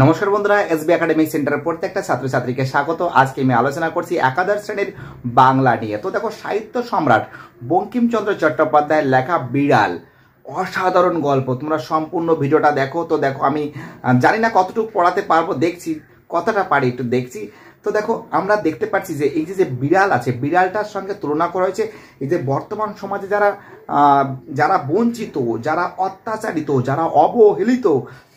নমস্কার বন্ধুরা SB academic সেন্টারের প্রত্যেকটা ছাত্রছাত্রীকে স্বাগত আজকে আমি আলোচনা করছি একাদশ শ্রেণীর বাংলা নিয়ে তো দেখো সাহিত্য সম্রাট বঙ্কিমচন্দ্র চট্টোপাধ্যায়ের লেখা বিড়াল অসাধারণ গল্প তোমরা সম্পূর্ণ ভিডিওটা দেখো তো দেখো আমি জানি না কতটুকু পড়াতে পারবো দেখছি কথাটা পারি একটু দেখছি তো দেখো আমরা দেখতে পাচ্ছি যে এই যে যে বিড়াল আছে বিড়ালটার সঙ্গে তুলনা করা হয়েছে এই যে বর্তমান সমাজে যারা যারা বঞ্চিত যারা অত্যাচারিত যারা অবহেলিত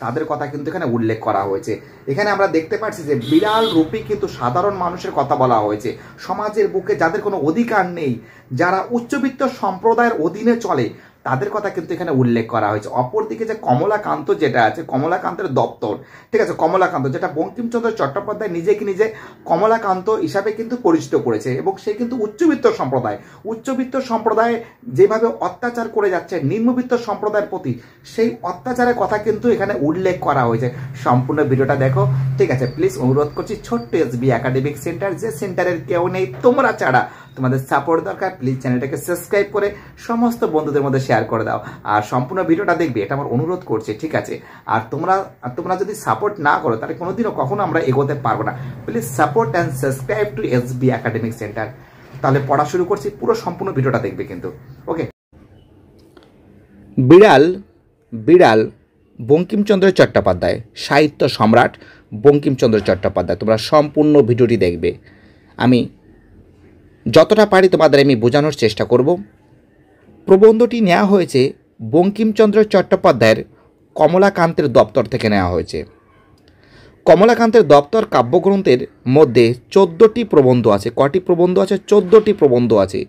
তাদের কথা কিন্তু এখানে উল্লেখ করা হয়েছে এখানে আমরা দেখতে পাচ্ছি যে বিড়াল রূপে কিন্তু সাধারণ মানুষের কথা বলা হয়েছে সমাজের বুকে যাদের কোনো অধিকার নেই যারা উচ্চবিত্ত সম্প্রদায়ের অধীনে চলে তাদের কথা কিন্তু এখানে উল্লেখ করা হয়েছে অপরদিকে যে কমলাকান্ত যেটা আছে কমলাকান্তের দপ্তর ঠিক আছে কমলাকান্ত যেটা বঙ্কিমচন্দ্র চট্টোপাধ্যায় নিজেকে নিজে কমলাকান্ত হিসাবে কিন্তু পরিচিত করেছে এবং সে কিন্তু উচ্চবিত্ত সম্প্রদায় উচ্চবিত্ত সম্প্রদায় যেভাবে অত্যাচার করে যাচ্ছে নিম্নবিত্ত সম্প্রদায়ের প্রতি সেই অত্যাচারের কথা কিন্তু এখানে উল্লেখ করা হয়েছে সম্পূর্ণ ভিডিওটা দেখো ঠিক আছে প্লিজ অনুরোধ করছি ছোট্ট এসবি একাডেমিক সেন্টার যে সেন্টারের কেউ নেই তোমরা ছাড়া তোমাদের সাপোর্ট দরকার প্লিজ চ্যানেলটাকে সাবস্ক্রাইব করে সমস্ত বন্ধুদের মধ্যে শেয়ার করে দাও আর সম্পূর্ণ ভিডিওটা দেখবে এটা আমার অনুরোধ করছে ঠিক আছে আর তোমরা তোমরা যদি সাপোর্ট না করো তাহলে কোনোদিনও কখনো আমরা এগোতে পারবো না please support and subscribe to S B academic centre তাহলে পড়া শুরু করছি পুরো সম্পূর্ণ ভিডিওটা দেখবে কিন্তু ওকে বিড়াল বিড়াল বঙ্কিমচন্দ্র চট্টোপাধ্যায় সাহিত্য সম্রাট বঙ্কিমচন্দ্র চট্টোপাধ্যায় তোমরা সম্পূর্ণ ভিডিওটি দেখবে আমি যতটা পারি তোমাদের আমি বোঝানোর চেষ্টা করব প্রবন্ধটি নেওয়া হয়েছে বঙ্কিমচন্দ্র চট্টোপাধ্যায়ের কমলাকান্তের দপ্তর থেকে নেওয়া হয়েছে কমলাকান্তের দপ্তর কাব্যগ্রন্থের মধ্যে চোদ্দোটি প্রবন্ধ আছে কটি প্রবন্ধ আছে চোদ্দোটি প্রবন্ধ আছে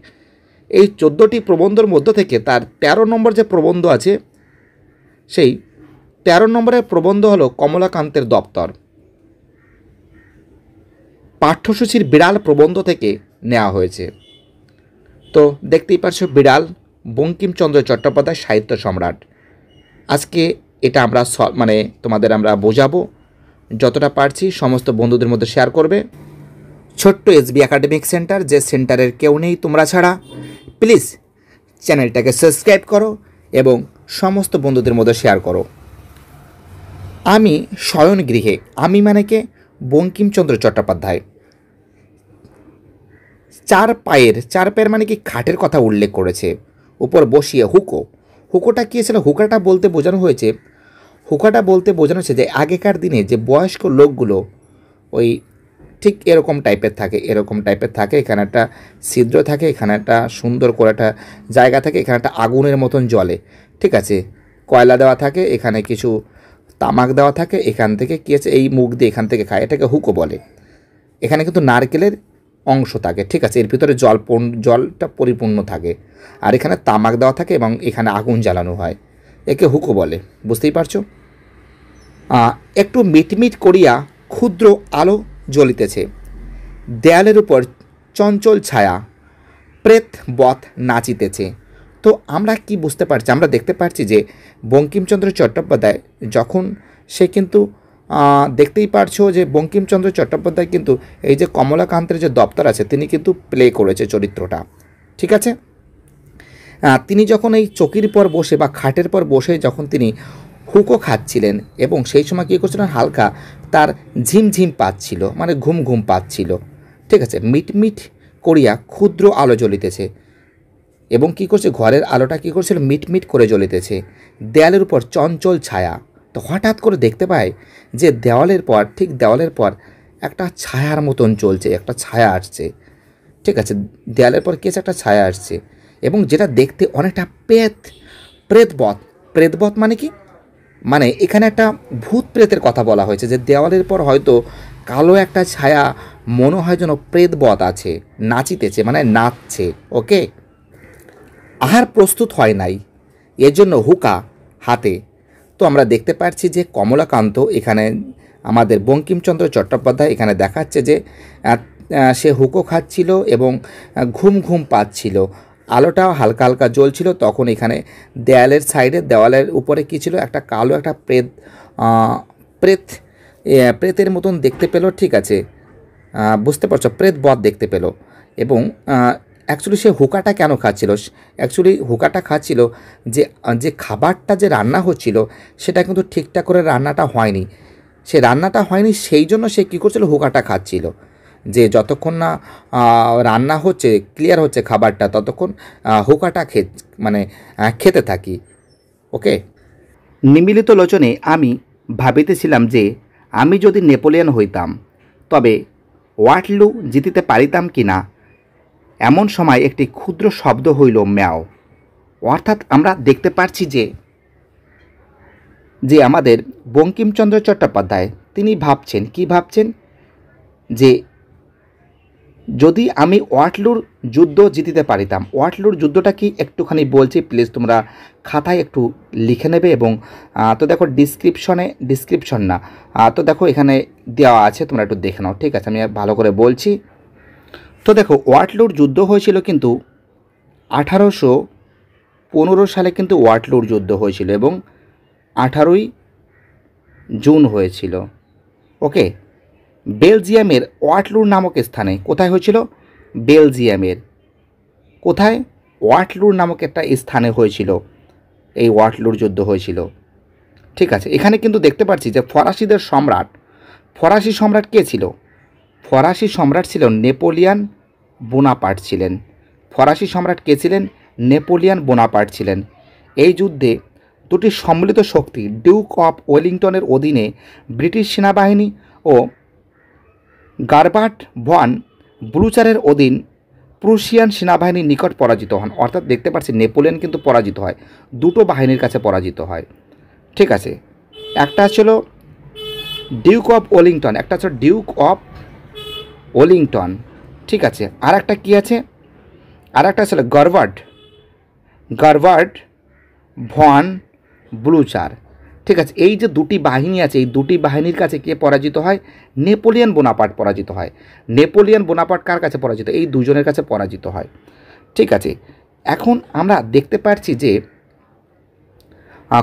এই চোদ্দোটি প্রবন্ধর মধ্য থেকে তার ১৩ নম্বর যে প্রবন্ধ আছে সেই ১৩ নম্বরের প্রবন্ধ হলো কমলাকান্তের দপ্তর পাঠ্যসূচির বিড়াল প্রবন্ধ থেকে নেওয়া হয়েছে তো দেখতেই পারছো বিড়াল বঙ্কিমচন্দ্র চট্টোপাধ্যায় সাহিত্য সম্রাট আজকে এটা আমরা মানে তোমাদের আমরা বোঝাবো যতটা পারছি সমস্ত বন্ধুদের মধ্যে শেয়ার করবে ছোট্ট এসবি একাডেমিক সেন্টার যে সেন্টারের কেউ নেই তোমরা ছাড়া প্লিজ চ্যানেলটাকে সাবস্ক্রাইব করো এবং সমস্ত বন্ধুদের মধ্যে শেয়ার করো আমি গৃহে আমি মানে কে বঙ্কিমচন্দ্র চট্টোপাধ্যায় চার পায়ের চার পায়ের মানে কি খাটের কথা উল্লেখ করেছে উপর বসিয়ে হুকো হুকোটা কী ছিল হুকাটা বলতে বোঝানো হয়েছে হুকাটা বলতে বোঝানো হয়েছে যে আগেকার দিনে যে বয়স্ক লোকগুলো ওই ঠিক এরকম টাইপের থাকে এরকম টাইপের থাকে এখানে একটা ছিদ্র থাকে এখানে একটা সুন্দর করে একটা জায়গা থাকে এখানে একটা আগুনের মতন জলে ঠিক আছে কয়লা দেওয়া থাকে এখানে কিছু তামাক দেওয়া থাকে এখান থেকে কী আছে এই মুখ দিয়ে এখান থেকে খায় এটাকে হুকো বলে এখানে কিন্তু নারকেলের অংশ থাকে ঠিক আছে এর ভিতরে জল জলটা পরিপূর্ণ থাকে আর এখানে তামাক দেওয়া থাকে এবং এখানে আগুন জ্বালানো হয় একে হুকো বলে বুঝতেই পারছো একটু মিটমিট করিয়া ক্ষুদ্র আলো জ্বলিতেছে দেয়ালের উপর চঞ্চল ছায়া প্রেত বথ নাচিতেছে তো আমরা কি বুঝতে পারছি আমরা দেখতে পারছি যে বঙ্কিমচন্দ্র চট্টোপাধ্যায় যখন সে কিন্তু দেখতেই পারছো যে বঙ্কিমচন্দ্র চট্টোপাধ্যায় কিন্তু এই যে কমলাকান্তের যে দপ্তর আছে তিনি কিন্তু প্লে করেছে চরিত্রটা ঠিক আছে তিনি যখন এই চকির পর বসে বা খাটের পর বসে যখন তিনি হুকো খাচ্ছিলেন এবং সেই সময় কী করছিলেন হালকা তার ঝিমঝিম পাচ্ছিল মানে ঘুম ঘুম পাচ্ছিল ঠিক আছে মিটমিট করিয়া ক্ষুদ্র আলো জ্বলিতেছে এবং কি করছে ঘরের আলোটা কি করছিল মিটমিট করে জ্বলিতেছে দেয়ালের উপর চঞ্চল ছায়া তো হঠাৎ করে দেখতে পায় যে দেওয়ালের পর ঠিক দেওয়ালের পর একটা ছায়ার মতন চলছে একটা ছায়া আসছে ঠিক আছে দেওয়ালের পর কেছে একটা ছায়া আসছে এবং যেটা দেখতে অনেকটা প্রেত প্রেতবধ প্রেতবধ মানে কি মানে এখানে একটা ভূত প্রেতের কথা বলা হয়েছে যে দেওয়ালের পর হয়তো কালো একটা ছায়া মনে হয় যেন প্রেতবধ আছে নাচিতেছে মানে নাচছে ওকে আহার প্রস্তুত হয় নাই এর জন্য হুকা হাতে তো আমরা দেখতে পাচ্ছি যে কমলাকান্ত এখানে আমাদের বঙ্কিমচন্দ্র চট্টোপাধ্যায় এখানে দেখাচ্ছে যে সে হুকো খাচ্ছিল এবং ঘুম ঘুম পাচ্ছিল আলোটাও হালকা হালকা জ্বলছিল তখন এখানে দেয়ালের সাইডে দেওয়ালের উপরে কী ছিল একটা কালো একটা প্রেত প্রেত প্রেতের মতন দেখতে পেল ঠিক আছে বুঝতে পারছো প্রেত বধ দেখতে পেল এবং অ্যাকচুয়ালি সে হোকাটা কেন খাচ্ছিল অ্যাকচুয়ালি হোকাটা খাচ্ছিল যে যে খাবারটা যে রান্না হচ্ছিল সেটা কিন্তু ঠিকঠাক করে রান্নাটা হয়নি সে রান্নাটা হয়নি সেই জন্য সে কী করছিল হোকাটা খাচ্ছিল যে যতক্ষণ না রান্না হচ্ছে ক্লিয়ার হচ্ছে খাবারটা ততক্ষণ হোকাটা খে মানে খেতে থাকি ওকে নিমিলিত লোচনে আমি ভাবিতেছিলাম যে আমি যদি নেপোলিয়ান হইতাম তবে ওয়াটলু জিতিতে পারিতাম কি না এমন সময় একটি ক্ষুদ্র শব্দ হইল ম্যাও অর্থাৎ আমরা দেখতে পারছি যে যে আমাদের বঙ্কিমচন্দ্র চট্টোপাধ্যায় তিনি ভাবছেন কি ভাবছেন যে যদি আমি ওয়াটলুর যুদ্ধ জিতিতে পারিতাম ওয়াটলুর যুদ্ধটা কি একটুখানি বলছি প্লিজ তোমরা খাতায় একটু লিখে নেবে এবং তো দেখো ডিসক্রিপশনে ডিসক্রিপশন না তো দেখো এখানে দেওয়া আছে তোমরা একটু দেখে নাও ঠিক আছে আমি ভালো করে বলছি তো দেখো ওয়াটলুর যুদ্ধ হয়েছিল কিন্তু আঠারোশো পনেরো সালে কিন্তু ওয়াটলুর যুদ্ধ হয়েছিল এবং আঠারোই জুন হয়েছিল ওকে বেলজিয়ামের ওয়াটলুর নামক স্থানে কোথায় হয়েছিল বেলজিয়ামের কোথায় ওয়াটলুর নামক একটা স্থানে হয়েছিল এই ওয়াটলুর যুদ্ধ হয়েছিল ঠিক আছে এখানে কিন্তু দেখতে পাচ্ছি যে ফরাসিদের সম্রাট ফরাসি সম্রাট কে ছিল ফরাসি সম্রাট ছিল নেপোলিয়ান বোনাপার্ট ছিলেন ফরাসি সম্রাট কে ছিলেন নেপোলিয়ান বোনাপার্ট ছিলেন এই যুদ্ধে দুটি সম্মিলিত শক্তি ডিউক অফ ওয়েলিংটনের অধীনে ব্রিটিশ সেনাবাহিনী ও গার্বার্ট ভান ব্লুচারের অধীন প্রুশিয়ান সেনাবাহিনীর নিকট পরাজিত হন অর্থাৎ দেখতে পাচ্ছি নেপোলিয়ান কিন্তু পরাজিত হয় দুটো বাহিনীর কাছে পরাজিত হয় ঠিক আছে একটা ছিল ডিউক অফ ওয়েলিংটন একটা ছিল ডিউক অফ ওলিংটন ঠিক আছে আর একটা কী আছে আর একটা ছিল গরওয়ার্ড গরওয়ার্ড ভন ব্লুচার ঠিক আছে এই যে দুটি বাহিনী আছে এই দুটি বাহিনীর কাছে কে পরাজিত হয় নেপোলিয়ান বোনাপাট পরাজিত হয় নেপোলিয়ান বোনাপাট কার কাছে পরাজিত এই দুজনের কাছে পরাজিত হয় ঠিক আছে এখন আমরা দেখতে পাচ্ছি যে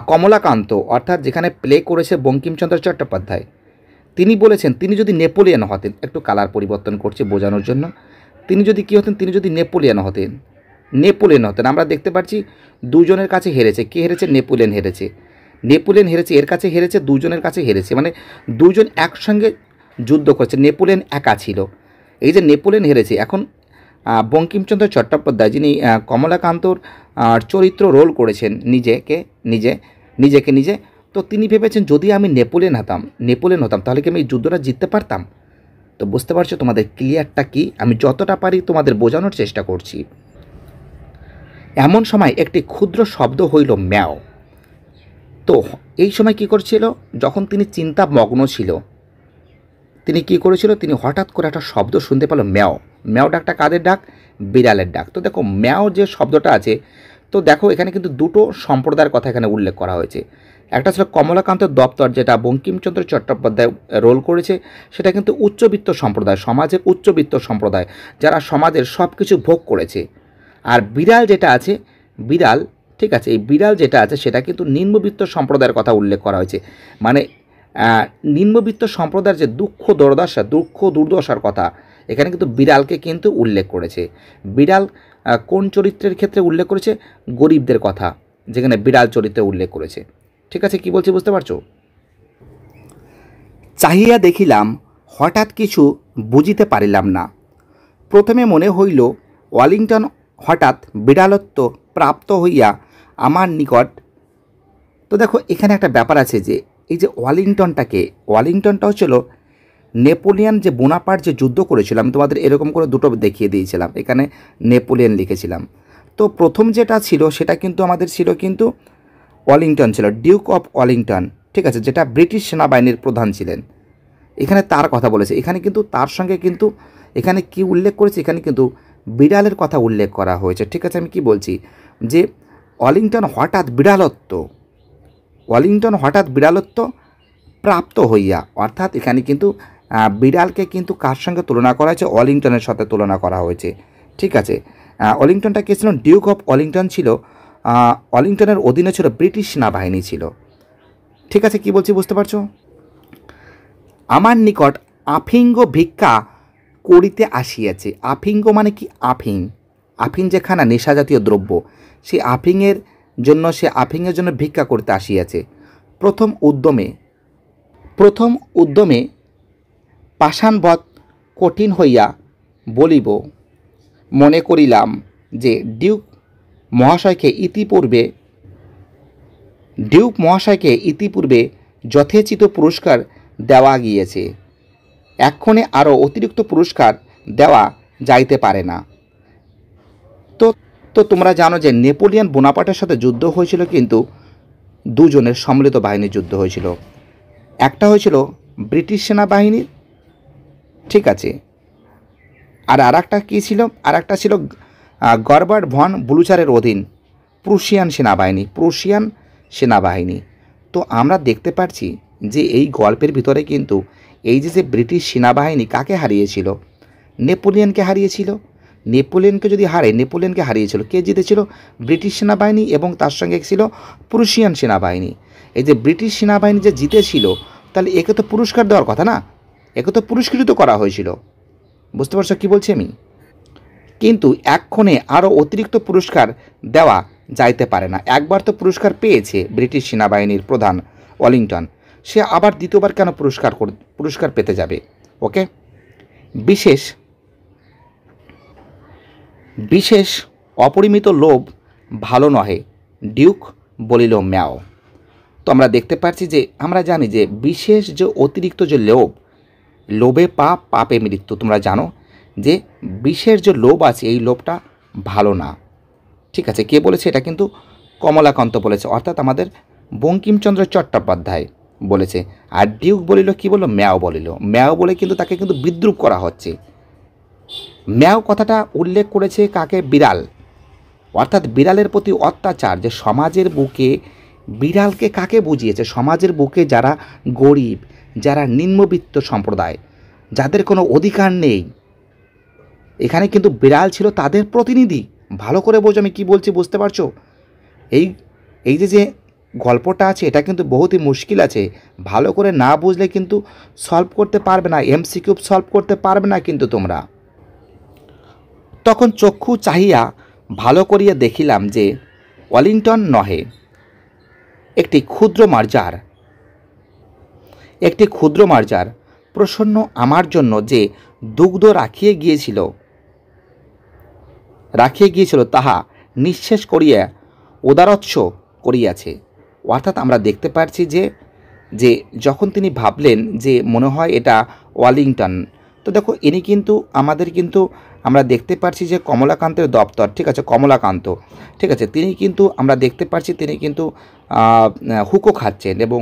কমলাকান্ত অর্থাৎ যেখানে প্লে করেছে বঙ্কিমচন্দ্র চট্টোপাধ্যায় তিনি বলেছেন তিনি যদি নেপোলিয়ান হতেন একটু কালার পরিবর্তন করছে বোঝানোর জন্য তিনি যদি কী হতেন তিনি যদি নেপোলিয়ান হতেন নেপোলিয়ান হতেন আমরা দেখতে পাচ্ছি দুজনের কাছে হেরেছে কে হেরেছে নেপোলিয়ান হেরেছে নেপোলিয়ান হেরেছে এর কাছে হেরেছে দুজনের কাছে হেরেছে মানে দুজন একসঙ্গে যুদ্ধ করছে নেপোলিয়ান একা ছিল এই যে নেপোলিয়ান হেরেছে এখন বঙ্কিমচন্দ্র চট্টোপাধ্যায় যিনি কমলাকান্তর চরিত্র রোল করেছেন নিজেকে নিজে নিজেকে নিজে তো তিনি ভেবেছেন যদি আমি নেপোলিয়ান হতাম নেপোলিয়ান হতাম তাহলে কি আমি যুদ্ধটা জিততে পারতাম তো বুঝতে পারছো তোমাদের ক্লিয়ারটা কি আমি যতটা পারি তোমাদের বোঝানোর চেষ্টা করছি এমন সময় একটি ক্ষুদ্র শব্দ হইল ম্যাও তো এই সময় কি করছিল যখন তিনি চিন্তা মগ্ন ছিল তিনি কি করেছিল তিনি হঠাৎ করে একটা শব্দ শুনতে পেল ম্যাও ম্যাও ডাকটা কাদের ডাক বিড়ালের ডাক তো দেখো ম্যাও যে শব্দটা আছে তো দেখো এখানে কিন্তু দুটো সম্প্রদায়ের কথা এখানে উল্লেখ করা হয়েছে একটা ছিল কমলাকান্তের দপ্তর যেটা বঙ্কিমচন্দ্র চট্টোপাধ্যায় রোল করেছে সেটা কিন্তু উচ্চবিত্ত সম্প্রদায় সমাজের উচ্চবিত্ত সম্প্রদায় যারা সমাজের সব কিছু ভোগ করেছে আর বিড়াল যেটা আছে বিড়াল ঠিক আছে এই বিড়াল যেটা আছে সেটা কিন্তু নিম্নবিত্ত সম্প্রদায়ের কথা উল্লেখ করা হয়েছে মানে নিম্নবিত্ত সম্প্রদায়ের যে দুঃখ দুর্দশা দুঃখ দুর্দশার কথা এখানে কিন্তু বিড়ালকে কিন্তু উল্লেখ করেছে বিড়াল কোন চরিত্রের ক্ষেত্রে উল্লেখ করেছে গরিবদের কথা যেখানে বিড়াল চরিত্রে উল্লেখ করেছে ঠিক আছে কি বলছি বুঝতে পারছো চাহিয়া দেখিলাম হঠাৎ কিছু বুঝিতে পারিলাম না প্রথমে মনে হইল ওয়ালিংটন হঠাৎ বিড়ালত্ব প্রাপ্ত হইয়া আমার নিকট তো দেখো এখানে একটা ব্যাপার আছে যে এই যে ওয়ালিংটনটাকে ওয়ালিংটনটা হচ্ছিল নেপোলিয়ান যে বোনাপার যে যুদ্ধ করেছিল আমি তোমাদের এরকম করে দুটো দেখিয়ে দিয়েছিলাম এখানে নেপোলিয়ান লিখেছিলাম তো প্রথম যেটা ছিল সেটা কিন্তু আমাদের ছিল কিন্তু ওয়ালিংটন ছিল ডিউক অফ ওয়ালিংটন ঠিক আছে যেটা ব্রিটিশ সেনাবাহিনীর প্রধান ছিলেন এখানে তার কথা বলেছে এখানে কিন্তু তার সঙ্গে কিন্তু এখানে কি উল্লেখ করেছে এখানে কিন্তু বিড়ালের কথা উল্লেখ করা হয়েছে ঠিক আছে আমি কি বলছি যে ওয়ালিংটন হঠাৎ বিড়ালত্ব ওয়ালিংটন হঠাৎ বিড়ালত্ব প্রাপ্ত হইয়া অর্থাৎ এখানে কিন্তু বিড়ালকে কিন্তু কার সঙ্গে তুলনা করা হয়েছে ওয়ালিংটনের সাথে তুলনা করা হয়েছে ঠিক আছে ওয়ালিংটনটা কে ছিল ডিউক অফ ওয়ালিংটন ছিল ওয়ালিংটনের অধীনে ছিল ব্রিটিশ সেনাবাহিনী ছিল ঠিক আছে কি বলছি বুঝতে পারছো আমার নিকট আফিঙ্গ ভিক্ষা করিতে আসিয়াছে আফিঙ্গ মানে কি আফিং আফিং যেখানে নেশা জাতীয় দ্রব্য সে আফিংয়ের জন্য সে আফিংয়ের জন্য ভিক্ষা করতে আসিয়াছে প্রথম উদ্যমে প্রথম উদ্যমে পাষাণবধ কঠিন হইয়া বলিব মনে করিলাম যে ডিউক মহাশয়কে ইতিপূর্বে ডিউক মহাশয়কে ইতিপূর্বে যথেচিত পুরস্কার দেওয়া গিয়েছে এক্ষণে আরও অতিরিক্ত পুরস্কার দেওয়া যাইতে পারে না তো তো তোমরা জানো যে নেপোলিয়ান বোনাপাটের সাথে যুদ্ধ হয়েছিল কিন্তু দুজনের সম্মিলিত বাহিনীর যুদ্ধ হয়েছিল একটা হয়েছিল ব্রিটিশ সেনাবাহিনীর ঠিক আছে আর আর একটা কী ছিল আর একটা ছিল গরবার্ট ভন ব্লুচারের অধীন প্রুশিয়ান সেনাবাহিনী প্রুশিয়ান সেনাবাহিনী তো আমরা দেখতে পারছি যে এই গল্পের ভিতরে কিন্তু এই যে যে ব্রিটিশ সেনাবাহিনী কাকে হারিয়েছিল নেপোলিয়ানকে হারিয়েছিল নেপোলিয়ানকে যদি হারে নেপোলিয়ানকে হারিয়েছিল কে জিতেছিল ব্রিটিশ সেনাবাহিনী এবং তার সঙ্গে ছিল প্রুশিয়ান সেনাবাহিনী এই যে ব্রিটিশ সেনাবাহিনী যে জিতেছিল তাহলে একে তো পুরস্কার দেওয়ার কথা না একে তো পুরস্কৃত করা হয়েছিল বুঝতে পারছো কী বলছি আমি কিন্তু এক্ষণে আরও অতিরিক্ত পুরস্কার দেওয়া যাইতে পারে না একবার তো পুরস্কার পেয়েছে ব্রিটিশ সেনাবাহিনীর প্রধান ওয়ালিংটন সে আবার দ্বিতীয়বার কেন পুরস্কার পুরস্কার পেতে যাবে ওকে বিশেষ বিশেষ অপরিমিত লোভ ভালো নহে ডিউক বলিল ম্যাও তো আমরা দেখতে পাচ্ছি যে আমরা জানি যে বিশেষ যে অতিরিক্ত যে লোভ লোভে পাপ পাপে মৃত্যু তোমরা জানো যে বিষের যে লোভ আছে এই লোভটা ভালো না ঠিক আছে কে বলেছে এটা কিন্তু কমলাকান্ত বলেছে অর্থাৎ আমাদের বঙ্কিমচন্দ্র চট্টোপাধ্যায় বলেছে আর ডিউক বলিল কি বলল ম্যাও বলিল ম্যাও বলে কিন্তু তাকে কিন্তু বিদ্রুপ করা হচ্ছে ম্যাও কথাটা উল্লেখ করেছে কাকে বিড়াল অর্থাৎ বিড়ালের প্রতি অত্যাচার যে সমাজের বুকে বিড়ালকে কাকে বুঝিয়েছে সমাজের বুকে যারা গরিব যারা নিম্নবিত্ত সম্প্রদায় যাদের কোনো অধিকার নেই এখানে কিন্তু বিড়াল ছিল তাদের প্রতিনিধি ভালো করে বোঝো আমি কী বলছি বুঝতে পারছো এই এই যে যে গল্পটা আছে এটা কিন্তু বহুতই মুশকিল আছে ভালো করে না বুঝলে কিন্তু সলভ করতে পারবে না কিউব সলভ করতে পারবে না কিন্তু তোমরা তখন চক্ষু চাহিয়া ভালো করিয়া দেখিলাম যে ওয়ালিংটন নহে একটি ক্ষুদ্র মার্জার একটি ক্ষুদ্র মার্জার প্রসন্ন আমার জন্য যে দুগ্ধ রাখিয়ে গিয়েছিল রাখিয়া গিয়েছিল তাহা নিঃশেষ করিয়া উদারচ্ছ করিয়াছে অর্থাৎ আমরা দেখতে পারছি যে যে যখন তিনি ভাবলেন যে মনে হয় এটা ওয়ালিংটন তো দেখো ইনি কিন্তু আমাদের কিন্তু আমরা দেখতে পারছি যে কমলাকান্তের দপ্তর ঠিক আছে কমলাকান্ত ঠিক আছে তিনি কিন্তু আমরা দেখতে পারছি তিনি কিন্তু হুকো খাচ্ছেন এবং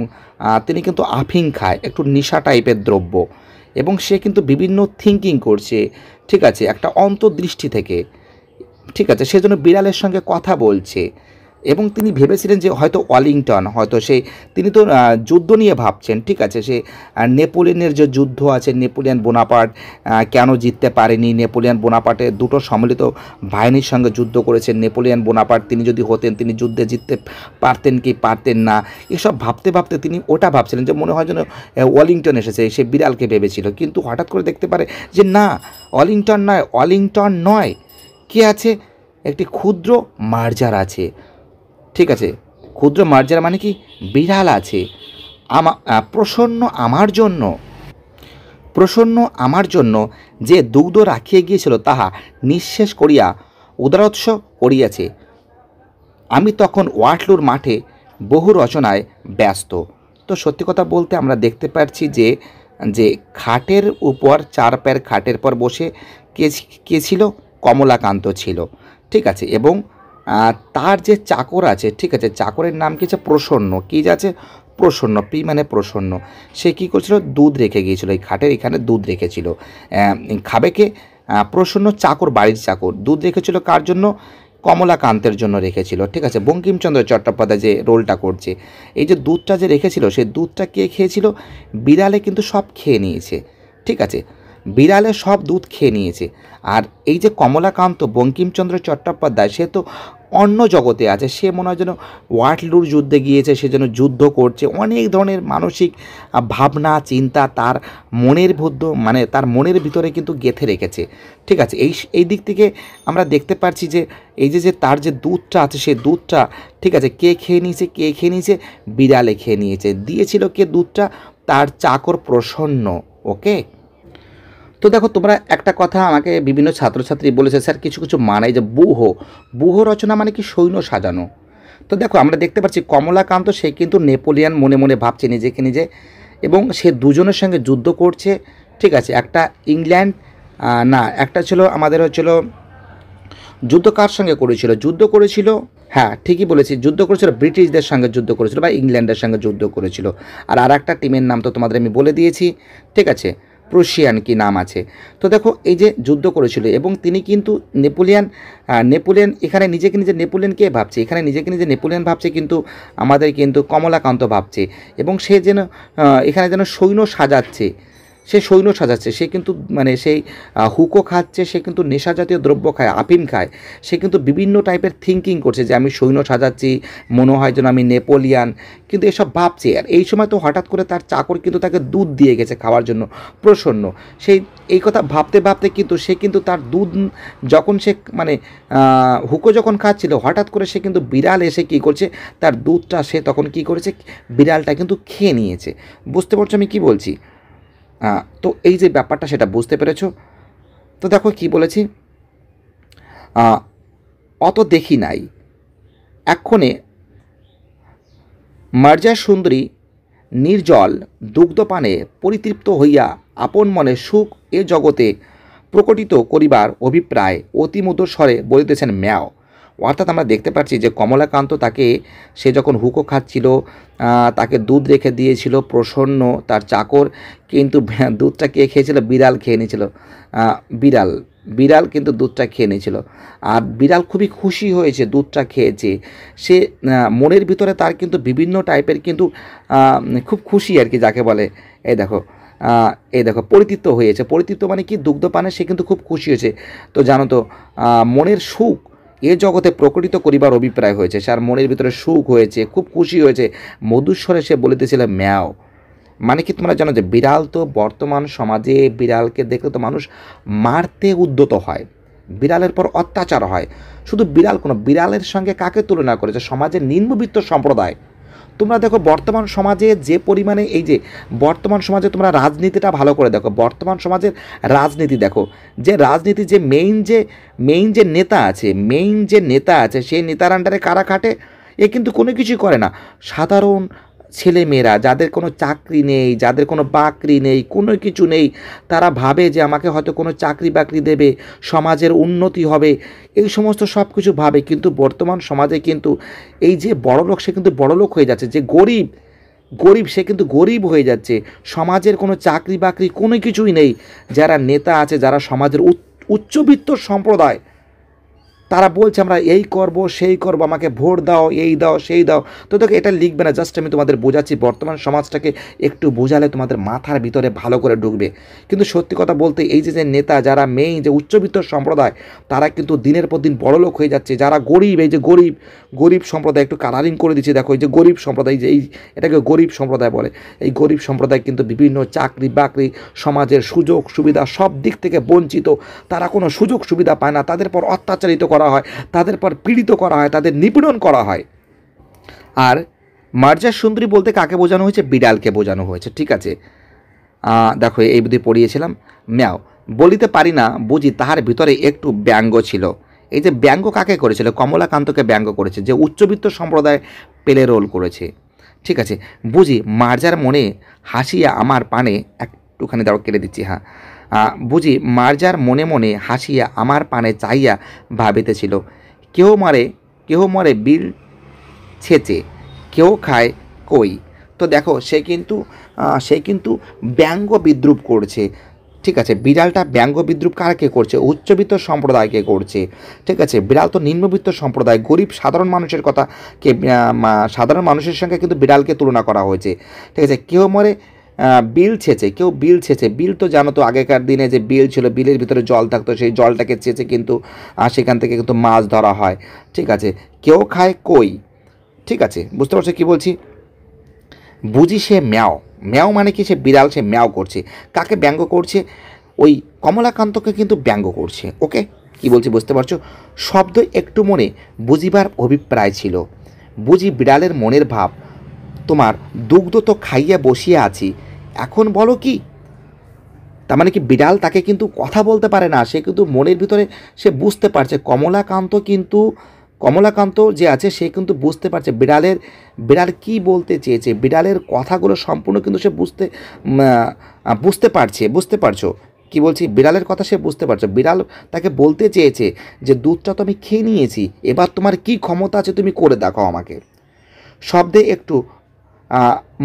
তিনি কিন্তু আফিং খায় একটু নিশা টাইপের দ্রব্য এবং সে কিন্তু বিভিন্ন থিঙ্কিং করছে ঠিক আছে একটা অন্তর্দৃষ্টি থেকে ঠিক আছে সেজন্য বিড়ালের সঙ্গে কথা বলছে এবং তিনি ভেবেছিলেন যে হয়তো ওয়ালিংটন হয়তো সে তিনি তো যুদ্ধ নিয়ে ভাবছেন ঠিক আছে সে নেপোলিয়নের যে যুদ্ধ আছে নেপোলিয়ান বোনাপার্ট কেন জিততে পারেনি নেপোলিয়ান বোনাপার্টে দুটো সম্মিলিত বাহিনীর সঙ্গে যুদ্ধ করেছেন নেপোলিয়ান বোনাপার্ট তিনি যদি হতেন তিনি যুদ্ধে জিততে পারতেন কি পারতেন না এসব ভাবতে ভাবতে তিনি ওটা ভাবছিলেন যে মনে হয় যেন ওয়ালিংটন এসেছে সে বিড়ালকে ভেবেছিল কিন্তু হঠাৎ করে দেখতে পারে যে না ওয়ালিংটন নয় ওয়ালিংটন নয় কি আছে একটি ক্ষুদ্র মার্জার আছে ঠিক আছে ক্ষুদ্র মার্জার মানে কি বিড়াল আছে আমা প্রসন্ন আমার জন্য প্রসন্ন আমার জন্য যে দুগ্ধ রাখিয়া গিয়েছিল তাহা নিঃশেষ করিয়া উদারোৎস করিয়াছে আমি তখন ওয়াটলুর মাঠে বহু রচনায় ব্যস্ত তো সত্যি কথা বলতে আমরা দেখতে পাচ্ছি যে যে খাটের উপর চার পায়ের খাটের পর বসে কে কে ছিল কমলাকান্ত ছিল ঠিক আছে এবং তার যে চাকর আছে ঠিক আছে চাকরের নাম কি আছে প্রসন্ন কী আছে প্রসন্ন পি মানে প্রসন্ন সে কী করছিল দুধ রেখে গিয়েছিল এই খাটের এখানে দুধ রেখেছিল খাবে কে প্রসন্ন চাকর বাড়ির চাকর দুধ রেখেছিল কার জন্য কমলাকান্তের জন্য রেখেছিল ঠিক আছে বঙ্কিমচন্দ্র চট্টোপাধ্যায় যে রোলটা করছে এই যে দুধটা যে রেখেছিল সে দুধটা কে খেয়েছিল বিড়ালে কিন্তু সব খেয়ে নিয়েছে ঠিক আছে বিড়ালে সব দুধ খেয়ে নিয়েছে আর এই যে কমলাকান্ত বঙ্কিমচন্দ্র চট্টোপাধ্যায় সে তো অন্য জগতে আছে সে মনে হয় যেন ওয়াটলুর যুদ্ধে গিয়েছে সে যেন যুদ্ধ করছে অনেক ধরনের মানসিক ভাবনা চিন্তা তার মনের ভদ্য মানে তার মনের ভিতরে কিন্তু গেঁথে রেখেছে ঠিক আছে এই এই দিক থেকে আমরা দেখতে পারছি যে এই যে যে তার যে দুধটা আছে সে দুধটা ঠিক আছে কে খেয়ে নিয়েছে কে খেয়ে নিয়েছে বিড়ালে খেয়ে নিয়েছে দিয়েছিল কে দুধটা তার চাকর প্রসন্ন ওকে তো দেখো তোমরা একটা কথা আমাকে বিভিন্ন ছাত্রছাত্রী বলেছে স্যার কিছু কিছু মানে যে বুহ বুহ রচনা মানে কি সৈন্য সাজানো তো দেখো আমরা দেখতে পাচ্ছি কমলাকান্ত সে কিন্তু নেপোলিয়ান মনে মনে ভাবছে নিজেকে নিজে এবং সে দুজনের সঙ্গে যুদ্ধ করছে ঠিক আছে একটা ইংল্যান্ড না একটা ছিল আমাদের হচ্ছিল যুদ্ধ কার সঙ্গে করেছিল যুদ্ধ করেছিল হ্যাঁ ঠিকই বলেছি যুদ্ধ করেছিল ব্রিটিশদের সঙ্গে যুদ্ধ করেছিল বা ইংল্যান্ডের সঙ্গে যুদ্ধ করেছিল আর আর একটা টিমের নাম তো তোমাদের আমি বলে দিয়েছি ঠিক আছে প্রুশিয়ান কি নাম আছে তো দেখো এই যে যুদ্ধ করেছিল এবং তিনি কিন্তু নেপোলিয়ান নেপোলিয়ান এখানে নিজেকে নিজে নেপোলিয়ানকে ভাবছে এখানে নিজেকে নিজে নেপোলিয়ান ভাবছে কিন্তু আমাদের কিন্তু কমলাকান্ত ভাবছে এবং সে যেন এখানে যেন সৈন্য সাজাচ্ছে সে সৈন্য সাজাচ্ছে সে কিন্তু মানে সেই হুকো খাচ্ছে সে কিন্তু নেশা জাতীয় দ্রব্য খায় আফিম খায় সে কিন্তু বিভিন্ন টাইপের থিঙ্কিং করছে যে আমি সৈন্য সাজাচ্ছি মনে হয় যেন আমি নেপোলিয়ান কিন্তু এসব ভাবছে আর এই সময় তো হঠাৎ করে তার চাকর কিন্তু তাকে দুধ দিয়ে গেছে খাওয়ার জন্য প্রসন্ন সেই এই কথা ভাবতে ভাবতে কিন্তু সে কিন্তু তার দুধ যখন সে মানে হুকো যখন খাচ্ছিল হঠাৎ করে সে কিন্তু বিড়াল এসে কি করছে তার দুধটা সে তখন কি করেছে বিড়ালটা কিন্তু খেয়ে নিয়েছে বুঝতে পারছো আমি কি বলছি তো এই যে ব্যাপারটা সেটা বুঝতে পেরেছ তো দেখো কি বলেছি অত দেখি নাই এক্ষণে মার্জা সুন্দরী নির্জল দুগ্ধপানে পরিতৃপ্ত হইয়া আপন মনে সুখ এ জগতে প্রকটিত করিবার অভিপ্রায় অতিমধুর স্বরে বলিতেছেন ম্যাও অর্থাৎ আমরা দেখতে পাচ্ছি যে কমলাকান্ত তাকে সে যখন হুকো খাচ্ছিল তাকে দুধ রেখে দিয়েছিল প্রসন্ন তার চাকর কিন্তু দুধটা কে খেয়েছিল বিড়াল খেয়ে নিয়েছিল বিড়াল বিড়াল কিন্তু দুধটা খেয়ে নিয়েছিল আর বিড়াল খুবই খুশি হয়েছে দুধটা খেয়েছে সে মনের ভিতরে তার কিন্তু বিভিন্ন টাইপের কিন্তু খুব খুশি আর কি যাকে বলে এই দেখো এই দেখো পরিতৃপ্ত হয়েছে পরিতৃপ্ত মানে কি দুগ্ধ পানে সে কিন্তু খুব খুশি হয়েছে তো জানো তো মনের সুখ এ জগতে প্রকটিত করিবার অভিপ্রায় হয়েছে তার মনের ভিতরে সুখ হয়েছে খুব খুশি হয়েছে মধুস্বরে সে বলিতেছিল ম্যাও মানে কি তোমরা জানো যে বিড়াল তো বর্তমান সমাজে বিড়ালকে দেখলে তো মানুষ মারতে উদ্যত হয় বিড়ালের পর অত্যাচার হয় শুধু বিড়াল কোনো বিড়ালের সঙ্গে কাকে তুলনা করেছে সমাজের নিম্নবিত্ত সম্প্রদায় তোমরা দেখো বর্তমান সমাজে যে পরিমাণে এই যে বর্তমান সমাজে তোমরা রাজনীতিটা ভালো করে দেখো বর্তমান সমাজের রাজনীতি দেখো যে রাজনীতি যে মেইন যে মেইন যে নেতা আছে মেইন যে নেতা আছে সেই নেতার আন্ডারে কারা খাটে এ কিন্তু কোনো কিছুই করে না সাধারণ ছেলে মেয়েরা যাদের কোনো চাকরি নেই যাদের কোনো বাকরি নেই কোনো কিছু নেই তারা ভাবে যে আমাকে হয়তো কোনো চাকরি বাকরি দেবে সমাজের উন্নতি হবে এই সমস্ত সব কিছু ভাবে কিন্তু বর্তমান সমাজে কিন্তু এই যে বড় লোক সে কিন্তু বড় লোক হয়ে যাচ্ছে যে গরিব গরিব সে কিন্তু গরিব হয়ে যাচ্ছে সমাজের কোনো চাকরি বাকরি কোনো কিছুই নেই যারা নেতা আছে যারা সমাজের উচ্চবিত্ত সম্প্রদায় তারা বলছে আমরা এই করব সেই করব আমাকে ভোট দাও এই দাও সেই দাও তো দেখো এটা লিখবে না জাস্ট আমি তোমাদের বোঝাচ্ছি বর্তমান সমাজটাকে একটু বোঝালে তোমাদের মাথার ভিতরে ভালো করে ঢুকবে কিন্তু সত্যি কথা বলতে এই যে যে নেতা যারা মেইন যে উচ্চবিত্ত সম্প্রদায় তারা কিন্তু দিনের পর দিন বড়লোক হয়ে যাচ্ছে যারা গরিব এই যে গরিব গরিব সম্প্রদায় একটু কালারিং করে দিচ্ছে দেখো এই যে গরিব সম্প্রদায় যে এই এটাকে গরিব সম্প্রদায় বলে এই গরিব সম্প্রদায় কিন্তু বিভিন্ন চাকরি বাকরি সমাজের সুযোগ সুবিধা সব দিক থেকে বঞ্চিত তারা কোনো সুযোগ সুবিধা পায় না তাদের পর অত্যাচারিত করা করা হয় তাদের পর পীড়িত করা হয় তাদের নিপীড়ন করা হয় আর মার্জা সুন্দরী বলতে কাকে বোঝানো হয়েছে বিড়ালকে বোঝানো হয়েছে ঠিক আছে দেখো এই বুধি পড়িয়েছিলাম ম্যাও বলিতে পারি না বুঝি তাহার ভিতরে একটু ব্যঙ্গ ছিল এই যে ব্যঙ্গ কাকে করেছিল কমলাকান্তকে ব্যঙ্গ করেছে যে উচ্চবিত্ত সম্প্রদায় পেলে রোল করেছে ঠিক আছে বুঝি মার্জার মনে হাসিয়া আমার পানে একটুখানি দাঁড়ো কেটে দিচ্ছি হ্যাঁ বুঝি মার্জার মনে মনে হাসিয়া আমার পানে চাইয়া ভাবিতেছিল কেহ মারে কেহ মরে বিল ছেচে কেউ খায় কই তো দেখো সে কিন্তু সে কিন্তু ব্যঙ্গ বিদ্রুপ করছে ঠিক আছে বিড়ালটা ব্যঙ্গ বিদ্রুপ কারকে করছে উচ্চবিত্ত সম্প্রদায়কে করছে ঠিক আছে বিড়াল তো নিম্নবিত্ত সম্প্রদায় গরিব সাধারণ মানুষের কথা কে সাধারণ মানুষের সঙ্গে কিন্তু বিড়ালকে তুলনা করা হয়েছে ঠিক আছে কেউ মরে বিল ছেঁচে কেউ বিল ছেঁচে বিল তো জানো তো আগেকার দিনে যে বিল ছিল বিলের ভিতরে জল থাকতো সেই জলটাকে ছেঁচে কিন্তু সেখান থেকে কিন্তু মাছ ধরা হয় ঠিক আছে কেউ খায় কই ঠিক আছে বুঝতে পারছো কী বলছি বুঝি সে ম্যাও ম্যাও মানে কি সে বিড়াল সে ম্যাও করছে কাকে ব্যঙ্গ করছে ওই কমলাকান্তকে কিন্তু ব্যঙ্গ করছে ওকে কি বলছি বুঝতে পারছো শব্দ একটু মনে বুঝিবার অভিপ্রায় ছিল বুঝি বিড়ালের মনের ভাব তোমার দুগ্ধ তো খাইয়া বসিয়া আছি এখন বলো কি তার মানে কি বিড়াল তাকে কিন্তু কথা বলতে পারে না সে কিন্তু মনের ভিতরে সে বুঝতে পারছে কমলাকান্ত কিন্তু কমলাকান্ত যে আছে সে কিন্তু বুঝতে পারছে বিড়ালের বিড়াল কি বলতে চেয়েছে বিড়ালের কথাগুলো সম্পূর্ণ কিন্তু সে বুঝতে বুঝতে পারছে বুঝতে পারছো কি বলছি বিড়ালের কথা সে বুঝতে পারছে বিড়াল তাকে বলতে চেয়েছে যে দুধটা তো আমি খেয়ে নিয়েছি এবার তোমার কি ক্ষমতা আছে তুমি করে দেখো আমাকে শব্দে একটু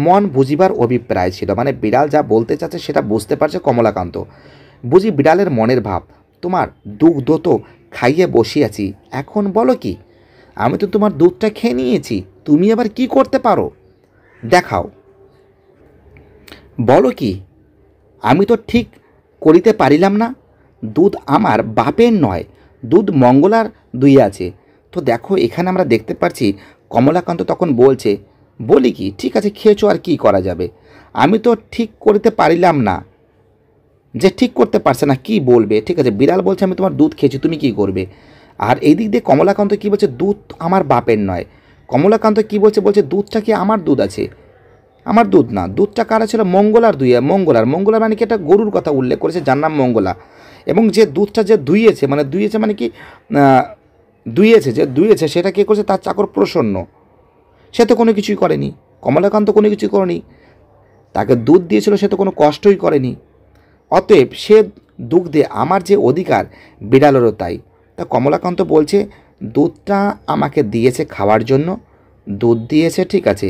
মন বুঝিবার অভিপ্রায় ছিল মানে বিড়াল যা বলতে চাচ্ছে সেটা বুঝতে পারছে কমলাকান্ত বুঝি বিড়ালের মনের ভাব তোমার দুগ্ধ তো খাইয়ে বসিয়াছি এখন বলো কি আমি তো তোমার দুধটা খেয়ে নিয়েছি তুমি আবার কি করতে পারো দেখাও বলো কি আমি তো ঠিক করিতে পারিলাম না দুধ আমার বাপের নয় দুধ মঙ্গলার দুই আছে তো দেখো এখানে আমরা দেখতে পাচ্ছি কমলাকান্ত তখন বলছে বলি কি ঠিক আছে খেয়েছো আর কি করা যাবে আমি তো ঠিক করতে পারিলাম না যে ঠিক করতে পারছে না কি বলবে ঠিক আছে বিড়াল বলছে আমি তোমার দুধ খেয়েছি তুমি কি করবে আর এই দিক দিয়ে কমলাকান্ত কী বলছে দুধ আমার বাপের নয় কমলাকান্ত কি বলছে বলছে দুধটা কি আমার দুধ আছে আমার দুধ না দুধটা কারা ছিল মঙ্গলার দুইয়া মঙ্গলার মঙ্গলার মানে কি একটা গরুর কথা উল্লেখ করেছে যার নাম মঙ্গলা এবং যে দুধটা যে দুইয়েছে মানে দুইয়েছে মানে কি দুইয়েছে যে দুইয়েছে সেটা কে করছে তার চাকর প্রসন্ন সে তো কোনো কিছুই করেনি কমলাকান্ত কোনো কিছু করেনি তাকে দুধ দিয়েছিল সে তো কোনো কষ্টই করেনি অতএব সে দুগ্ধে আমার যে অধিকার বিড়ালেরও তাই তা কমলাকান্ত বলছে দুধটা আমাকে দিয়েছে খাওয়ার জন্য দুধ দিয়েছে ঠিক আছে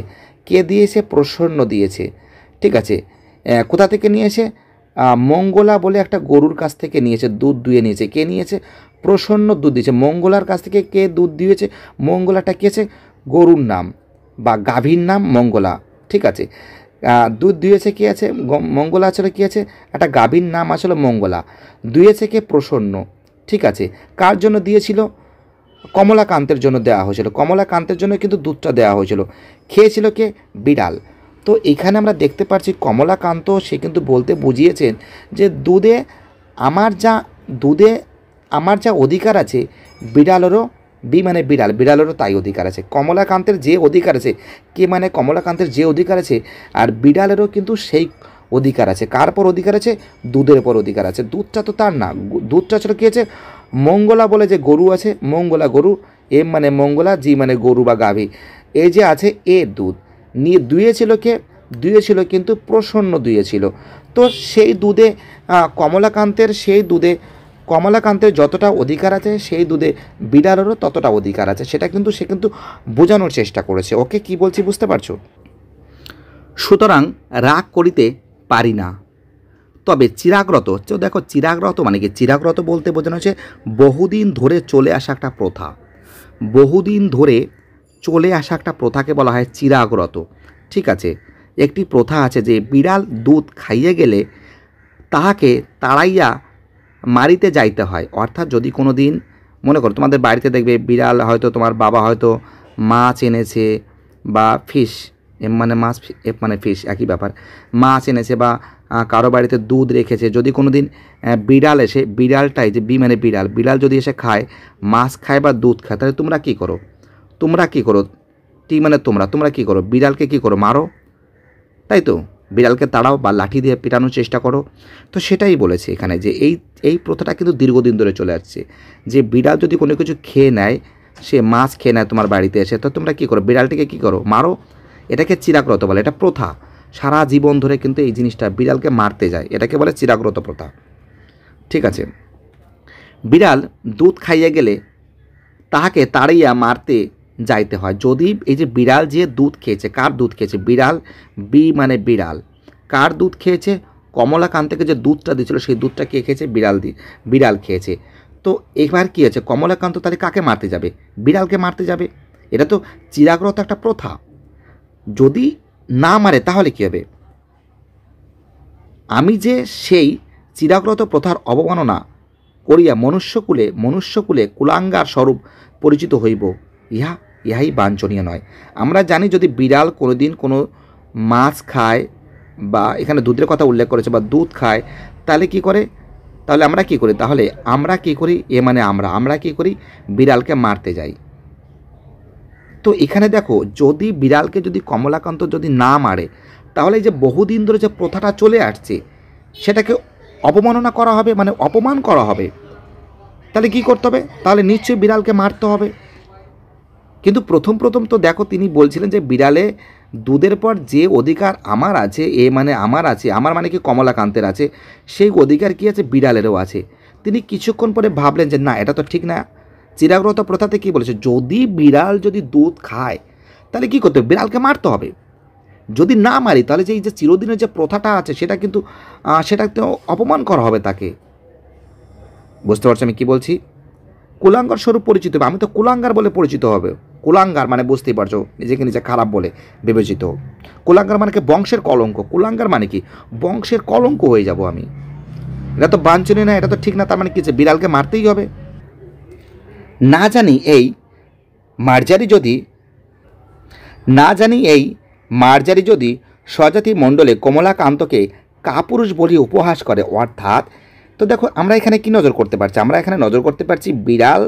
কে দিয়েছে প্রসন্ন দিয়েছে ঠিক আছে কোথা থেকে নিয়েছে মঙ্গলা বলে একটা গরুর কাছ থেকে নিয়েছে দুধ দুয়ে নিয়েছে কে নিয়েছে প্রসন্ন দুধ দিয়েছে মঙ্গলার কাছ থেকে কে দুধ দিয়েছে মঙ্গলাটা কেছে গরুর নাম বা গাভীর নাম মঙ্গলা ঠিক আছে দুধ দুয়েছে কী আছে মঙ্গলা আসলে কী আছে একটা গাভীর নাম আসলে মঙ্গলা দুয়েছে কে প্রসন্ন ঠিক আছে কার জন্য দিয়েছিল কমলাকান্তের জন্য দেওয়া হয়েছিল কমলাকান্তের জন্য কিন্তু দুধটা দেওয়া হয়েছিল খেয়েছিল কে বিড়াল তো এখানে আমরা দেখতে পাচ্ছি কমলাকান্ত সে কিন্তু বলতে বুঝিয়েছেন যে দুধে আমার যা দুধে আমার যা অধিকার আছে বিড়ালেরও বি মানে বিড়াল বিড়ালেরও তাই অধিকার আছে কমলাকান্তের যে অধিকার আছে কে মানে কমলাকান্তের যে অধিকার আছে আর বিড়ালেরও কিন্তু সেই অধিকার আছে কার পর অধিকার আছে দুধের পর অধিকার আছে দুধটা তো তার না দুধটা ছিল কী আছে মঙ্গলা বলে যে গরু আছে মঙ্গলা গরু এম মানে মঙ্গলা জি মানে গরু বা গাভী এই যে আছে এ দুধ নিয়ে দুয়ে ছিল কে দুয়ে ছিল কিন্তু প্রসন্ন দুয়ে ছিল তো সেই দুধে কমলাকান্তের সেই দুধে কমলাকান্তের যতটা অধিকার আছে সেই দুধে বিড়ালেরও ততটা অধিকার আছে সেটা কিন্তু সে কিন্তু বোঝানোর চেষ্টা করেছে ওকে কি বলছি বুঝতে পারছো সুতরাং রাগ করিতে পারি না তবে চিরাগ্রত দেখো চিরাগ্রত মানে কি চিরাগ্রত বলতে বোঝানো হচ্ছে বহুদিন ধরে চলে আসা একটা প্রথা বহুদিন ধরে চলে আসা একটা প্রথাকে বলা হয় চিরাগ্রত ঠিক আছে একটি প্রথা আছে যে বিড়াল দুধ খাইয়ে গেলে তাহাকে তাড়াইয়া মারিতে যাইতে হয় অর্থাৎ যদি কোনো দিন মনে করো তোমাদের বাড়িতে দেখবে বিড়াল হয়তো তোমার বাবা হয়তো মাছ এনেছে বা ফিশ এম মানে মাছ এফ মানে ফিশ একই ব্যাপার মাছ এনেছে বা কারো বাড়িতে দুধ রেখেছে যদি কোনো দিন বিড়াল এসে বিড়ালটাই যে বি মানে বিড়াল বিড়াল যদি এসে খায় মাছ খায় বা দুধ খায় তাহলে তোমরা কী করো তোমরা কী করো টি মানে তোমরা তোমরা কী করো বিড়ালকে কী করো মারো তাই তো বিড়ালকে তাড়াও বা লাঠি দিয়ে পেটানোর চেষ্টা করো তো সেটাই বলেছে এখানে যে এই এই প্রথাটা কিন্তু দীর্ঘদিন ধরে চলে আসছে যে বিড়াল যদি কোনো কিছু খেয়ে নেয় সে মাছ খেয়ে নেয় তোমার বাড়িতে এসে তো তোমরা কী করো বিড়ালটিকে কী করো মারো এটাকে চিরাগ্রত বলে এটা প্রথা সারা জীবন ধরে কিন্তু এই জিনিসটা বিড়ালকে মারতে যায় এটাকে বলে চিরাগ্রত প্রথা ঠিক আছে বিড়াল দুধ খাইয়ে গেলে তাহাকে তাড়াইয়া মারতে যাইতে হয় যদি এই যে বিড়াল যে দুধ খেয়েছে কার দুধ খেয়েছে বিড়াল বি মানে বিড়াল কার দুধ খেয়েছে কমলাকান্তকে থেকে যে দুধটা দিয়েছিল সেই দুধটা কে খেয়েছে বিড়াল দি বিড়াল খেয়েছে তো এবার কী হয়েছে কমলাকান্ত তাহলে কাকে মারতে যাবে বিড়ালকে মারতে যাবে এটা তো চিরাগ্রত একটা প্রথা যদি না মারে তাহলে কী হবে আমি যে সেই চিরাগ্রত প্রথার অবমাননা করিয়া মনুষ্যকুলে মনুষ্যকুলে কুলাঙ্গার স্বরূপ পরিচিত হইব ইহা ইহাই বাঞ্ছনীয় নয় আমরা জানি যদি বিড়াল কোনোদিন কোনো মাছ খায় বা এখানে দুধের কথা উল্লেখ করেছে বা দুধ খায় তাহলে কি করে তাহলে আমরা কি করি তাহলে আমরা কি করি এ মানে আমরা আমরা কি করি বিড়ালকে মারতে যাই তো এখানে দেখো যদি বিড়ালকে যদি কমলাকান্ত যদি না মারে তাহলে যে বহুদিন ধরে যে প্রথাটা চলে আসছে সেটাকে অপমাননা করা হবে মানে অপমান করা হবে তাহলে কি করতে হবে তাহলে নিশ্চয়ই বিড়ালকে মারতে হবে কিন্তু প্রথম প্রথম তো দেখো তিনি বলছিলেন যে বিড়ালে দুধের পর যে অধিকার আমার আছে এ মানে আমার আছে আমার মানে কি কমলাকান্তের আছে সেই অধিকার কি আছে বিড়ালেরও আছে তিনি কিছুক্ষণ পরে ভাবলেন যে না এটা তো ঠিক না চিরাগ্রত প্রথাতে কি বলেছে যদি বিড়াল যদি দুধ খায় তাহলে কি করতে হবে বিড়ালকে মারতে হবে যদি না মারি তাহলে যে এই যে চিরদিনের যে প্রথাটা আছে সেটা কিন্তু সেটা তো অপমান করা হবে তাকে বুঝতে পারছি আমি কি বলছি কুলাঙ্গার স্বরূপ পরিচিত হবে আমি তো কুলাঙ্গার বলে পরিচিত হবে কুলাঙ্গার মানে বুঝতেই পারছো নিজেকে নিজে খারাপ বলে বিবেচিত কুলাঙ্গার মানে কি বংশের কলঙ্ক কুলাঙ্গার মানে কি বংশের কলঙ্ক হয়ে যাব আমি এটা তো বাঞ্ছনীয় না এটা তো ঠিক না তার মানে কি যে বিড়ালকে মারতেই হবে না জানি এই মার্জারি যদি না জানি এই মার্জারি যদি স্বজাতি মণ্ডলে কমলাকান্তকে কাপুরুষ বলি উপহাস করে অর্থাৎ তো দেখো আমরা এখানে কি নজর করতে পারছি আমরা এখানে নজর করতে পারছি বিড়াল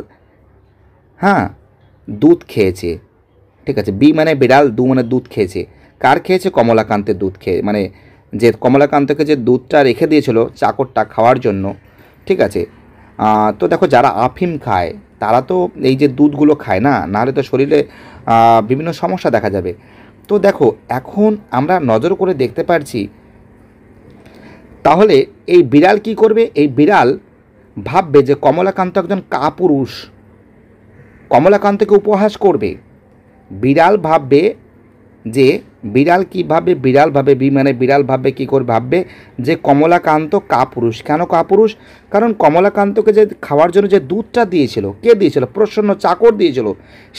হ্যাঁ দুধ খেয়েছে ঠিক আছে বি মানে বিড়াল দু মানে দুধ খেয়েছে কার খেয়েছে কমলাকান্তের দুধ খেয়ে মানে যে কমলাকান্তকে যে দুধটা রেখে দিয়েছিল চাকরটা খাওয়ার জন্য ঠিক আছে তো দেখো যারা আফিম খায় তারা তো এই যে দুধগুলো খায় না নাহলে তো শরীরে বিভিন্ন সমস্যা দেখা যাবে তো দেখো এখন আমরা নজর করে দেখতে পারছি তাহলে এই বিড়াল কি করবে এই বিড়াল ভাববে যে কমলাকান্ত একজন কাপুরুষ কমলাকান্তকে উপহাস করবে বিড়াল ভাববে যে বিড়াল কী ভাববে বিড়াল ভাবে বি মানে বিড়াল ভাববে কী করে ভাববে যে কমলাকান্ত কাপুরুষ কেন কাপুরুষ কারণ কমলাকান্তকে যে খাওয়ার জন্য যে দুধটা দিয়েছিল কে দিয়েছিল প্রসন্ন চাকর দিয়েছিল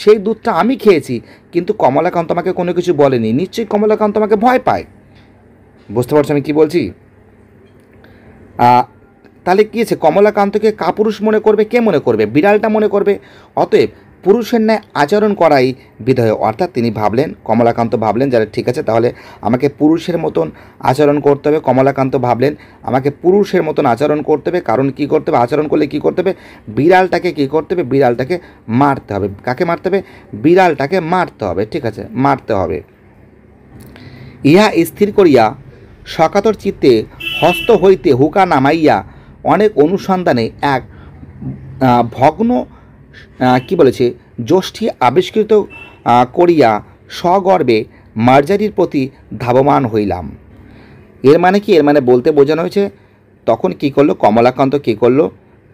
সেই দুধটা আমি খেয়েছি কিন্তু কমলাকান্ত আমাকে কোনো কিছু বলেনি নিশ্চয়ই কমলাকান্ত আমাকে ভয় পায় বুঝতে পারছো আমি কী বলছি তাহলে কী আছে কমলাকান্তকে কাপুরুষ মনে করবে কে মনে করবে বিড়ালটা মনে করবে অতএব পুরুষের ন্যায় আচরণ করাই বিধেয় অর্থাৎ তিনি ভাবলেন কমলাকান্ত ভাবলেন যারা ঠিক আছে তাহলে আমাকে পুরুষের মতন আচরণ করতে হবে কমলাকান্ত ভাবলেন আমাকে পুরুষের মতন আচরণ করতে হবে কারণ কি করতে হবে আচরণ করলে কি করতে হবে বিড়ালটাকে কি করতে হবে বিড়ালটাকে মারতে হবে কাকে মারতে হবে বিড়ালটাকে মারতে হবে ঠিক আছে মারতে হবে ইহা স্থির করিয়া সকাতর চিত্তে হস্ত হইতে হুকা নামাইয়া অনেক অনুসন্ধানে এক ভগ্ন কি বলেছে যষ্ঠী আবিষ্কৃত করিয়া স্বগর্বে মার্জারির প্রতি ধাবমান হইলাম এর মানে কি এর মানে বলতে বোঝানো হয়েছে তখন কি করলো কমলাকান্ত কি করলো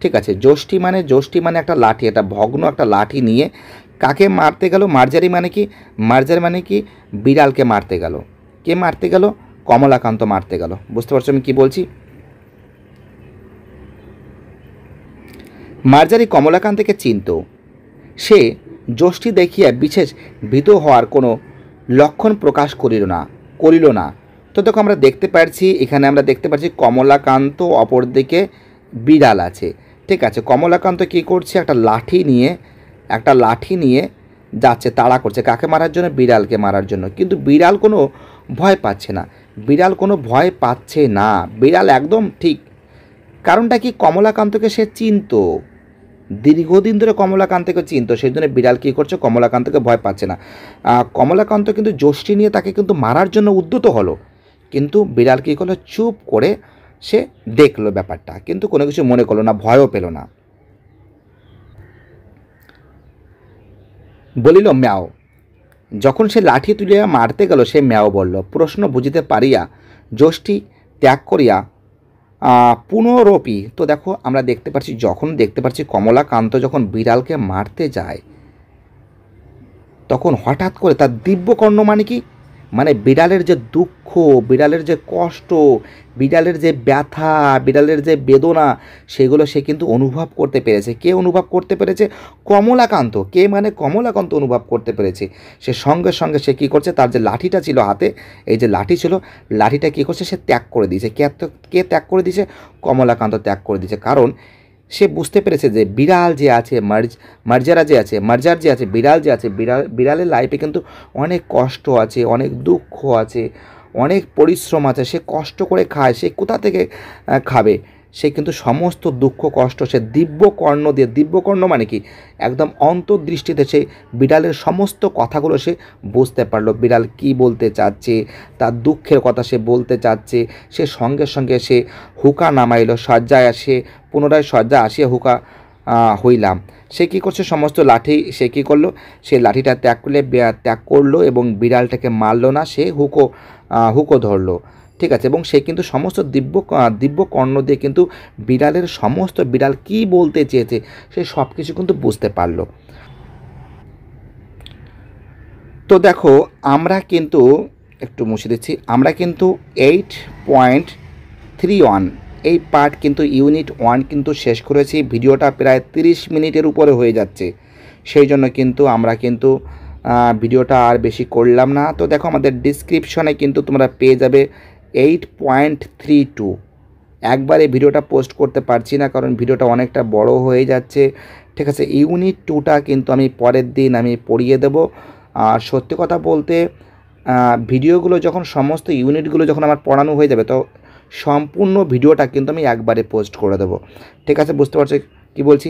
ঠিক আছে জ্যোষ্ঠী মানে জ্যোষ্ঠী মানে একটা লাঠি একটা ভগ্ন একটা লাঠি নিয়ে কাকে মারতে গেল মার্জারি মানে কি মার্জারি মানে কি বিড়ালকে মারতে গেল কে মারতে গেল কমলাকান্ত মারতে গেল বুঝতে পারছো আমি কী বলছি মার্জারি কমলাকান্তকে চিনত সে যষ্টি দেখিয়া বিশেষ ভীত হওয়ার কোনো লক্ষণ প্রকাশ করিল না করিল না তো দেখো আমরা দেখতে পারছি এখানে আমরা দেখতে পাচ্ছি কমলাকান্ত অপরদিকে বিড়াল আছে ঠিক আছে কমলাকান্ত কি করছে একটা লাঠি নিয়ে একটা লাঠি নিয়ে যাচ্ছে তাড়া করছে কাকে মারার জন্য বিড়ালকে মারার জন্য কিন্তু বিড়াল কোনো ভয় পাচ্ছে না বিড়াল কোনো ভয় পাচ্ছে না বিড়াল একদম ঠিক কারণটা কি কমলাকান্তকে সে চিনত দীর্ঘদিন ধরে কমলাকান্তকে চিনতো সেই জন্য বিড়াল কী করছে কমলাকান্তকে ভয় পাচ্ছে না কমলাকান্ত কিন্তু জোষ্ঠী নিয়ে তাকে কিন্তু মারার জন্য উদ্যত হলো কিন্তু বিড়াল কী করলো চুপ করে সে দেখলো ব্যাপারটা কিন্তু কোনো কিছু মনে করলো না ভয়ও পেল না বলিল ম্যাও যখন সে লাঠি তুলিয়া মারতে গেল সে ম্যাও বলল প্রশ্ন বুঝিতে পারিয়া যষ্টি ত্যাগ করিয়া পুনরপি তো দেখো আমরা দেখতে পাচ্ছি যখন দেখতে পাচ্ছি কমলাকান্ত যখন বিড়ালকে মারতে যায় তখন হঠাৎ করে তার দিব্যকর্ণ মানে কি মানে বিড়ালের যে দুঃখ বিড়ালের যে কষ্ট বিড়ালের যে ব্যথা বিড়ালের যে বেদনা সেগুলো সে কিন্তু অনুভব করতে পেরেছে কে অনুভব করতে পেরেছে কমলাকান্ত কে মানে কমলাকান্ত অনুভব করতে পেরেছে সে সঙ্গে সঙ্গে সে কী করছে তার যে লাঠিটা ছিল হাতে এই যে লাঠি ছিল লাঠিটা কী করছে সে ত্যাগ করে দিয়েছে কে ত্যাগ করে দিয়েছে কমলাকান্ত ত্যাগ করে দিয়েছে কারণ সে বুঝতে পেরেছে যে বিড়াল যে আছে মার্জ মার্জারা যে আছে মার্জার যে আছে বিড়াল যে আছে বিড়াল বিড়ালের লাইফে কিন্তু অনেক কষ্ট আছে অনেক দুঃখ আছে অনেক পরিশ্রম আছে সে কষ্ট করে খায় সে কোথা থেকে খাবে সে কিন্তু সমস্ত দুঃখ কষ্ট সে দিব্যকর্ণ দিয়ে দিব্যকর্ণ মানে কি একদম অন্তর্দৃষ্টিতে সে বিড়ালের সমস্ত কথাগুলো সে বুঝতে পারলো বিড়াল কি বলতে চাচ্ছে তার দুঃখের কথা সে বলতে চাচ্ছে সে সঙ্গে সঙ্গে সে হুকা নামাইল সজ্জায় আসে পুনরায় সজ্জা আসিয়া হুকা হইলাম সে কী করছে সমস্ত লাঠি সে কী করলো সে লাঠিটা ত্যাগ করলে ত্যাগ করলো এবং বিড়ালটাকে মারলো না সে হুকো হুকো ধরলো ঠিক আছে এবং সে কিন্তু সমস্ত দিব্য দিব্য কর্ণ দিয়ে কিন্তু বিড়ালের সমস্ত বিড়াল কি বলতে চেয়েছে সে সব কিছু কিন্তু বুঝতে পারলো তো দেখো আমরা কিন্তু একটু মুছে দিচ্ছি আমরা কিন্তু এইট পয়েন্ট থ্রি ওয়ান এই পার্ট কিন্তু ইউনিট ওয়ান কিন্তু শেষ করেছি ভিডিওটা প্রায় 30 মিনিটের উপরে হয়ে যাচ্ছে সেই জন্য কিন্তু আমরা কিন্তু ভিডিওটা আর বেশি করলাম না তো দেখো আমাদের ডিসক্রিপশনে কিন্তু তোমরা পেয়ে যাবে এইট পয়েন্ট থ্রি টু একবারে ভিডিওটা পোস্ট করতে পারছি না কারণ ভিডিওটা অনেকটা বড় হয়ে যাচ্ছে ঠিক আছে ইউনিট টুটা কিন্তু আমি পরের দিন আমি পড়িয়ে দেব আর সত্যি কথা বলতে ভিডিওগুলো যখন সমস্ত ইউনিটগুলো যখন আমার পড়ানো হয়ে যাবে তো সম্পূর্ণ ভিডিওটা কিন্তু আমি একবারে পোস্ট করে দেবো ঠিক আছে বুঝতে পারছি কি বলছি